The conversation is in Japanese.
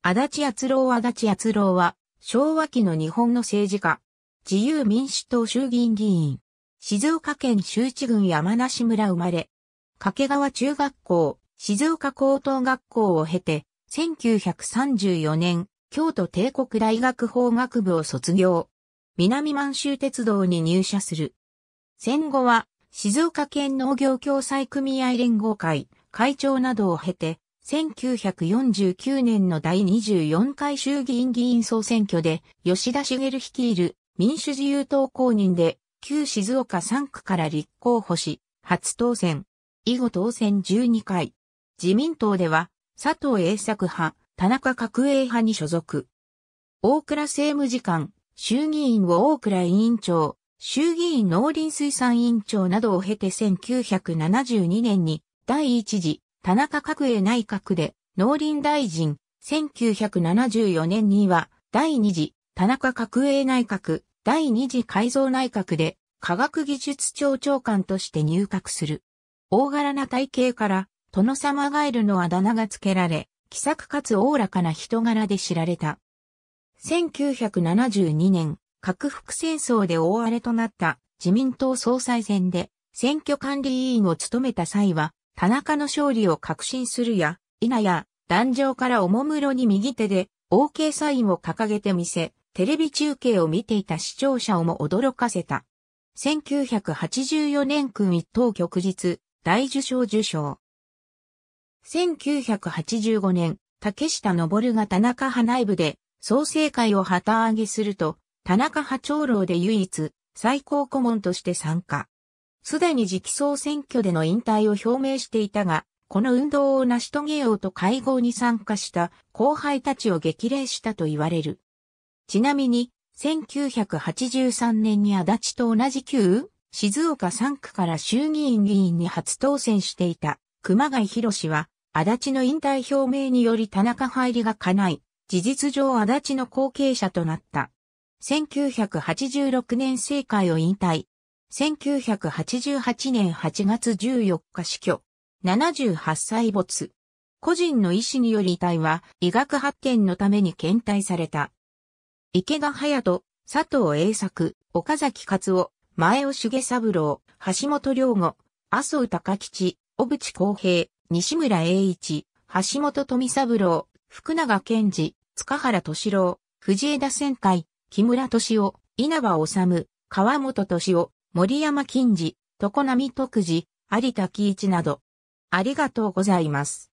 足立厚郎足立厚郎は、昭和期の日本の政治家、自由民主党衆議院議員、静岡県周知郡山梨村生まれ、掛川中学校、静岡高等学校を経て、1934年、京都帝国大学法学部を卒業。南満州鉄道に入社する。戦後は、静岡県農業共済組合連合会、会長などを経て、1949年の第24回衆議院議員総選挙で、吉田茂率いる民主自由党公認で、旧静岡3区から立候補し、初当選。以後当選12回。自民党では、佐藤栄作派、田中角栄派に所属。大倉政務次官、衆議院を大倉委員長、衆議院農林水産委員長などを経て1972年に第一次田中角栄内閣で農林大臣、1974年には第二次田中角栄内閣、第二次改造内閣で科学技術庁長官として入閣する。大柄な体型から、殿様ガエルのあだ名が付けられ、気さくかつおおらかな人柄で知られた。1972年、核服戦争で大荒れとなった自民党総裁選で選挙管理委員を務めた際は田中の勝利を確信するや、否や、壇上からおもむろに右手で、OK サインを掲げてみせ、テレビ中継を見ていた視聴者をも驚かせた。1984年君一等旭日、大受賞受賞。1985年、竹下登が田中派内部で、創生会を旗揚げすると、田中派長老で唯一、最高顧問として参加。すでに直期総選挙での引退を表明していたが、この運動を成し遂げようと会合に参加した後輩たちを激励したと言われる。ちなみに、1983年に足立と同じ旧静岡3区から衆議院議員に初当選していた熊谷博士は、足立の引退表明により田中入りが叶い、事実上足立の後継者となった。1986年政界を引退。1988年8月14日死去。78歳没。個人の意思により遺体は医学発見のために検体された。池田隼人、佐藤栄作、岡崎勝夫、前尾重三郎、橋本良吾、麻生高吉、小渕公平、西村栄一、橋本富三郎、福永健二、塚原敏郎、藤枝仙海、木村敏夫、稲葉治、川本敏夫、森山金次、常並徳次、有田喜一など。ありがとうございます。